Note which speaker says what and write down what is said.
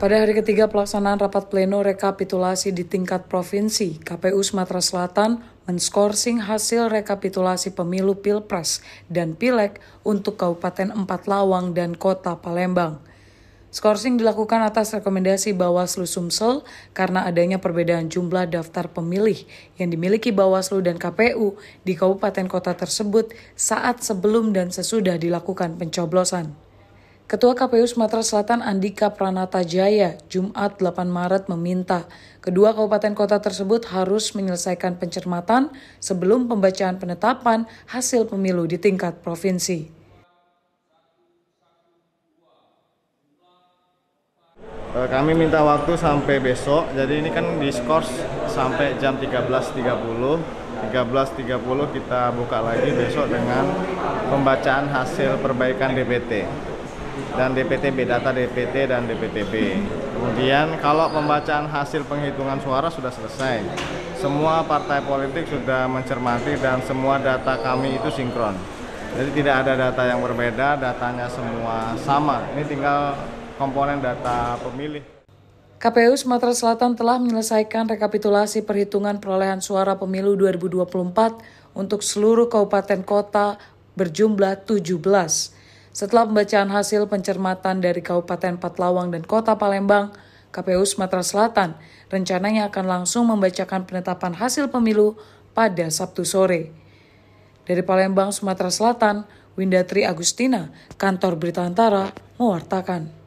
Speaker 1: Pada hari ketiga pelaksanaan rapat pleno rekapitulasi di tingkat provinsi, KPU Sumatera Selatan menskorsing hasil rekapitulasi pemilu Pilpres dan Pileg untuk Kabupaten Empat Lawang dan Kota Palembang. Skorsing dilakukan atas rekomendasi Bawaslu Sumsel karena adanya perbedaan jumlah daftar pemilih yang dimiliki Bawaslu dan KPU di kabupaten kota tersebut saat sebelum dan sesudah dilakukan pencoblosan. Ketua KPU Sumatera Selatan Andika Pranata Jaya, Jumat 8 Maret meminta kedua kabupaten kota tersebut harus menyelesaikan pencermatan sebelum pembacaan penetapan hasil pemilu di tingkat provinsi.
Speaker 2: Eh, kami minta waktu sampai besok, jadi ini kan diskors sampai jam 13.30. 13.30 kita buka lagi besok dengan pembacaan hasil perbaikan DPT dan DPTB, data DPT dan DPTB. Kemudian kalau pembacaan hasil penghitungan suara sudah selesai. Semua partai politik sudah mencermati dan semua data kami itu sinkron. Jadi tidak ada data yang berbeda, datanya semua sama. Ini tinggal komponen data pemilih.
Speaker 1: KPU Sumatera Selatan telah menyelesaikan rekapitulasi perhitungan perolehan suara pemilu 2024 untuk seluruh kabupaten kota berjumlah 17. Setelah pembacaan hasil pencermatan dari Kabupaten Patlawang dan Kota Palembang, KPU Sumatera Selatan rencananya akan langsung membacakan penetapan hasil pemilu pada Sabtu sore. Dari Palembang, Sumatera Selatan, Windatri Agustina, Kantor Berita Antara, mewartakan.